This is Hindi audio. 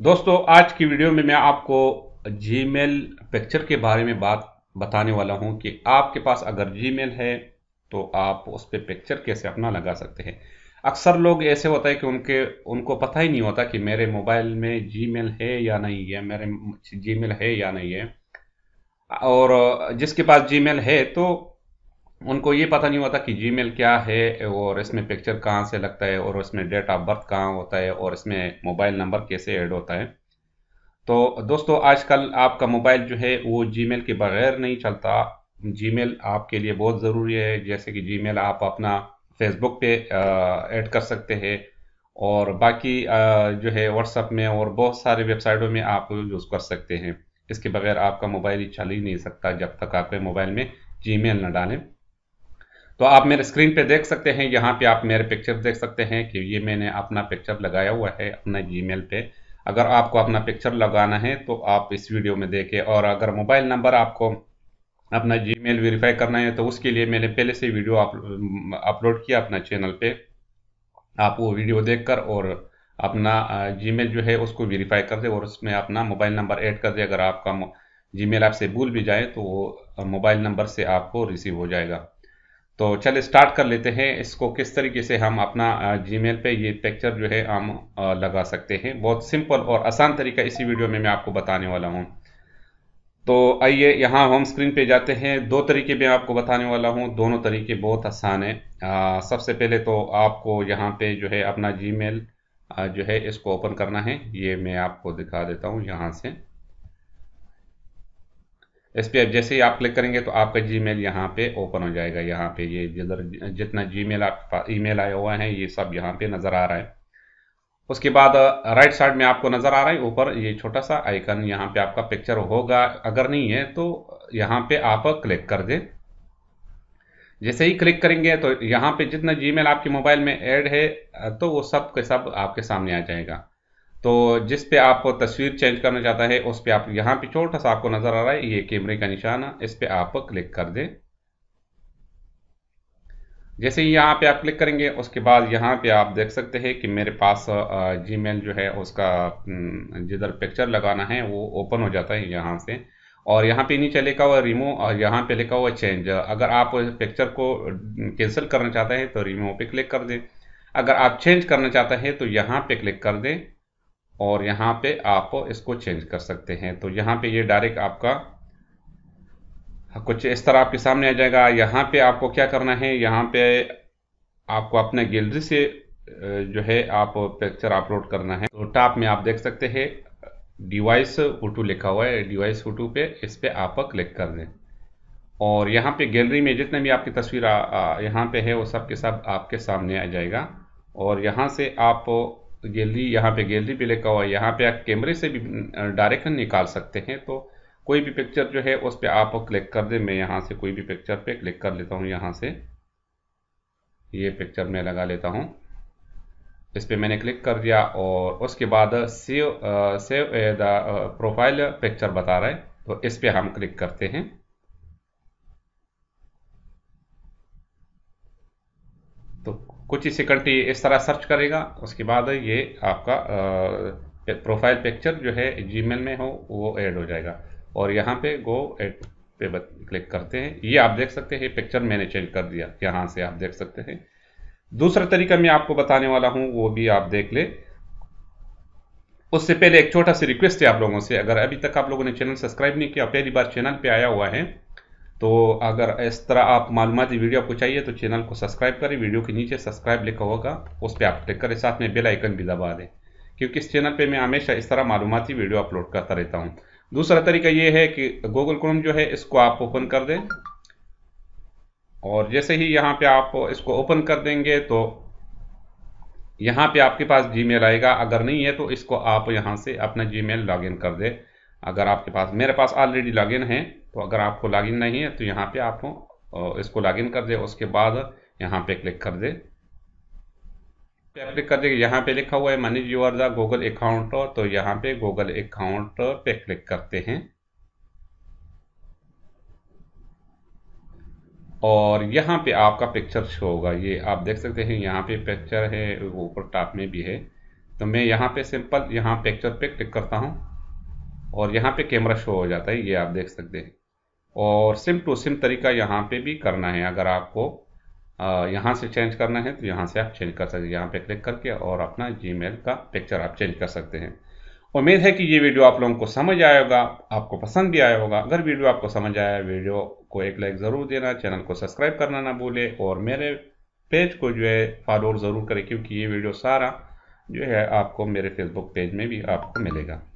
दोस्तों आज की वीडियो में मैं आपको जीमेल पिक्चर के बारे में बात बताने वाला हूं कि आपके पास अगर जीमेल है तो आप उस पर पिक्चर कैसे अपना लगा सकते हैं अक्सर लोग ऐसे होता है कि उनके उनको पता ही नहीं होता कि मेरे मोबाइल में जीमेल है या नहीं है मेरे जीमेल है या नहीं है और जिसके पास जीमेल है तो उनको ये पता नहीं होता कि जीमेल क्या है और इसमें पिक्चर कहाँ से लगता है और इसमें डेट ऑफ बर्थ कहाँ होता है और इसमें मोबाइल नंबर कैसे ऐड होता है तो दोस्तों आजकल आपका मोबाइल जो है वो जीमेल के बगैर नहीं चलता जीमेल आपके लिए बहुत ज़रूरी है जैसे कि जीमेल आप अपना फेसबुक पे ऐड कर सकते हैं और बाकी जो है व्हाट्सअप में और बहुत सारे वेबसाइटों में आप यूज़ कर सकते हैं इसके बगैर आपका मोबाइल चल ही नहीं सकता जब तक आपके मोबाइल में जी ना डालें तो आप मेरे स्क्रीन पे देख सकते हैं यहाँ पे आप मेरे पिक्चर देख सकते हैं कि ये मैंने अपना पिक्चर लगाया हुआ है अपना जीमेल पे अगर आपको अपना पिक्चर लगाना है तो आप इस वीडियो में देखें और अगर मोबाइल नंबर आपको अपना जीमेल वेरीफाई करना है तो उसके लिए मैंने पहले से वीडियो अपलोड mm, किया अपना चैनल पे आप वो वीडियो कर और अपना मेल जो है उसको वेरीफाई कर दे और उसमें अपना मोबाइल नंबर ऐड कर दे अगर आपका मेल आपसे भूल भी जाए तो वो मोबाइल नंबर से आपको रिसीव हो जाएगा तो चलिए स्टार्ट कर लेते हैं इसको किस तरीके से हम अपना जीमेल पे ये पिक्चर जो है हम लगा सकते हैं बहुत सिंपल और आसान तरीका इसी वीडियो में मैं आपको बताने वाला हूँ तो आइए यहाँ होम स्क्रीन पे जाते हैं दो तरीके मैं आपको बताने वाला हूँ दोनों तरीके बहुत आसान है सबसे पहले तो आपको यहाँ पे जो है अपना जी जो है इसको ओपन करना है ये मैं आपको दिखा देता हूँ यहाँ से एस पी जैसे ही आप क्लिक करेंगे तो आपका जी मेल यहाँ पर ओपन हो जाएगा यहाँ पे ये जिधर जितना जी मेल आपके पास ई मेल आया हुआ है ये सब यहाँ पे नज़र आ रहा है उसके बाद राइट uh, साइड में आपको नज़र आ रहा है ऊपर ये छोटा सा आइकन यहाँ पे आपका पिक्चर होगा अगर नहीं है तो यहाँ पे आप क्लिक कर दें जैसे ही क्लिक करेंगे तो यहाँ पे जितना जीमेल आपके मोबाइल में ऐड है uh, तो वो सब के सब आपके सामने आ जाएगा तो जिस पे आप तस्वीर चेंज करना चाहता है उस पे आप यहाँ पे छोटा सा आपको नज़र आ रहा है ये कैमरे का निशान है इस पे आप क्लिक कर दें जैसे ही यहाँ पे आप क्लिक करेंगे उसके बाद यहाँ पे आप देख सकते हैं कि मेरे पास जीमेल जो है उसका जिधर पिक्चर लगाना है वो ओपन हो जाता है यहाँ से और यहाँ पे नीचे लिखा हुआ रिमो और यहाँ पे लिखा हुआ चेंज अगर आप पिक्चर को कैंसिल करना चाहते हैं तो रिमो पे क्लिक कर दें अगर आप चेंज करना चाहते हैं तो यहाँ पे क्लिक कर दें और यहाँ पे आप इसको चेंज कर सकते हैं तो यहाँ पे ये डायरेक्ट आपका कुछ इस तरह आपके सामने आ जाएगा यहाँ पे आपको क्या करना है यहाँ पे आपको अपने गैलरी से जो है आप पिक्चर अपलोड करना है तो टॉप में आप देख सकते हैं डिवाइस फोटो लिखा हुआ है डिवाइस फोटो पे इस पर आप क्लिक कर दें और यहाँ पे गैलरी में जितने भी आपकी तस्वीर यहाँ पे है वो सब के सब आपके सामने आ जाएगा और यहाँ से आप तो गैलरी यहाँ पे गैलरी पे लिखा हुआ है यहाँ पे आप कैमरे से भी डायरेक्शन निकाल सकते हैं तो कोई भी पिक्चर जो है उस पर आप क्लिक कर दें मैं यहाँ से कोई भी पिक्चर पे क्लिक कर लेता हूँ यहाँ से ये पिक्चर मैं लगा लेता हूँ इस पर मैंने क्लिक कर दिया और उसके बाद save save the profile picture बता रहा है तो इस पर हम क्लिक करते हैं तो कुछ ही सेकंड पे इस तरह सर्च करेगा उसके बाद ये आपका प्रोफाइल पिक्चर जो है जीमेल में हो वो ऐड हो जाएगा और यहाँ पे गो एड पे क्लिक करते हैं ये आप देख सकते हैं पिक्चर मैंने चेंज कर दिया यहाँ से आप देख सकते हैं दूसरा तरीका मैं आपको बताने वाला हूँ वो भी आप देख ले उससे पहले एक छोटा सी रिक्वेस्ट है आप लोगों से अगर अभी तक आप लोगों ने चैनल सब्सक्राइब नहीं किया पहली बार चैनल पे आया हुआ है तो अगर इस तरह आप मालूमती वीडियो आपको चाहिए तो चैनल को सब्सक्राइब करें वीडियो के नीचे सब्सक्राइब लिखा होगा उस पर आप क्लिक करें साथ में बेल आइकन भी दबा दें क्योंकि इस चैनल पे मैं हमेशा इस तरह मालूमती वीडियो अपलोड करता रहता हूँ दूसरा तरीका ये है कि गूगल क्रोम जो है इसको आप ओपन कर दें और जैसे ही यहाँ पर आप इसको ओपन कर देंगे तो यहाँ पर आपके पास जी आएगा अगर नहीं है तो इसको आप यहाँ से अपना जी मेल कर दें अगर आपके पास मेरे पास ऑलरेडी लॉगिन है तो अगर आपको लॉगिन नहीं है तो यहाँ पे आप इसको लॉगिन कर दे उसके बाद यहाँ पे क्लिक कर दे पे क्लिक कर दे यहाँ पे लिखा हुआ है manage your the Google account तो यहाँ पे गूगल अकाउंट पे क्लिक करते हैं और यहाँ पे आपका पिक्चर शो होगा ये आप देख सकते हैं यहाँ पे पिक्चर है वो ऊपर टॉप में भी है तो मैं यहाँ पे सिंपल यहाँ पिक्चर पे क्लिक करता हूँ और यहाँ पे कैमरा शो हो जाता है ये आप देख सकते हैं और सिम टू सिम तरीका यहाँ पे भी करना है अगर आपको यहाँ से चेंज करना है तो यहाँ से आप चेंज कर सकते हैं यहाँ पे क्लिक करके और अपना जी का पिक्चर आप चेंज कर सकते हैं उम्मीद है कि ये वीडियो आप लोगों को समझ आया होगा आपको पसंद भी आया होगा अगर वीडियो आपको समझ आया वीडियो को एक लाइक ज़रूर देना चैनल को सब्सक्राइब करना ना भूले और मेरे पेज को जो है फॉलोअर ज़रूर करें क्योंकि ये वीडियो सारा जो है आपको मेरे फेसबुक पेज में भी आपको मिलेगा